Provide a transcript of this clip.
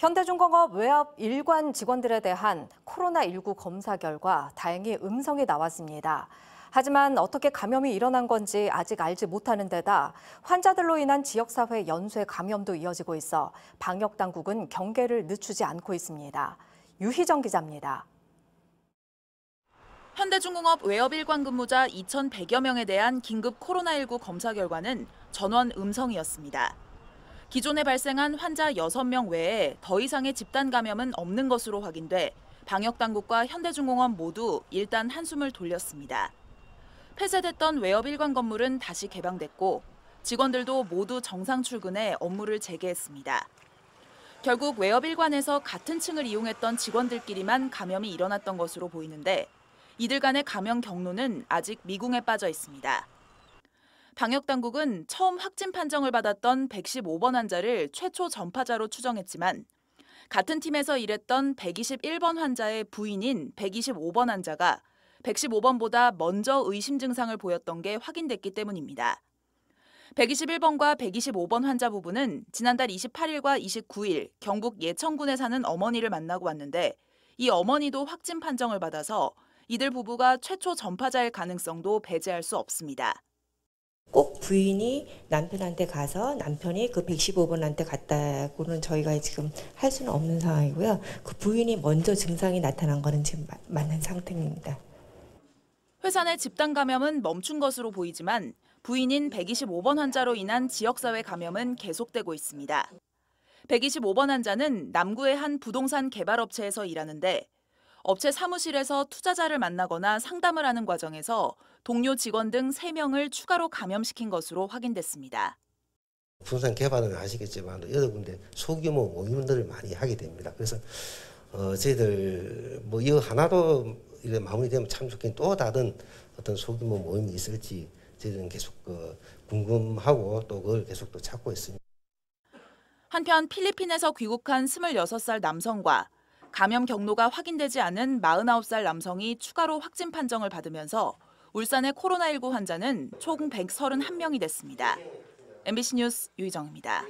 현대중공업 외압 일관 직원들에 대한 코로나19 검사 결과 다행히 음성이 나왔습니다. 하지만 어떻게 감염이 일어난 건지 아직 알지 못하는 데다 환자들로 인한 지역사회 연쇄 감염도 이어지고 있어 방역당국은 경계를 늦추지 않고 있습니다. 유희정 기자입니다. 현대중공업 외업 일관 근무자 2,100여 명에 대한 긴급 코로나19 검사 결과는 전원 음성이었습니다. 기존에 발생한 환자 6명 외에 더 이상의 집단 감염은 없는 것으로 확인돼 방역당국과 현대중공업 모두 일단 한숨을 돌렸습니다. 폐쇄됐던 외업 일관 건물은 다시 개방됐고 직원들도 모두 정상 출근해 업무를 재개했습니다. 결국 외업 일관에서 같은 층을 이용했던 직원들끼리만 감염이 일어났던 것으로 보이는데 이들 간의 감염 경로는 아직 미궁에 빠져 있습니다. 방역당국은 처음 확진 판정을 받았던 115번 환자를 최초 전파자로 추정했지만 같은 팀에서 일했던 121번 환자의 부인인 125번 환자가 115번보다 먼저 의심 증상을 보였던 게 확인됐기 때문입니다. 121번과 125번 환자 부부는 지난달 28일과 29일 경북 예천군에 사는 어머니를 만나고 왔는데 이 어머니도 확진 판정을 받아서 이들 부부가 최초 전파자일 가능성도 배제할 수 없습니다. 부인이 남편한테 가서 남편이 그 115번한테 갔다고는 저희가 지금 할 수는 없는 상황이고요. 그 부인이 먼저 증상이 나타난 거는 지금 마, 맞는 상태입니다. 회사 내 집단 감염은 멈춘 것으로 보이지만 부인인 125번 환자로 인한 지역사회 감염은 계속되고 있습니다. 125번 환자는 남구의 한 부동산 개발업체에서 일하는데 업체 사무실에서 투자자를 만나거나 상담을 하는 과정에서 동료 직원 등 3명을 추가로 감염시킨 것으로 확인됐습니다. 부산 개발은 아시겠지만 여러 군데 소규모 모임들을 많이 하게 됩니다. 그래서 어, 저희들 뭐 이거 하나로 이게 마무리되면 참 좋긴 또 다른 어떤 소규모 모임이 있을지 저희들은 계속 그 궁금하고 또 그걸 계속 또 찾고 있습니다. 한편 필리핀에서 귀국한 26살 남성과 감염 경로가 확인되지 않은 49살 남성이 추가로 확진 판정을 받으면서 울산의 코로나19 환자는 총 131명이 됐습니다. MBC 뉴스 유희정입니다.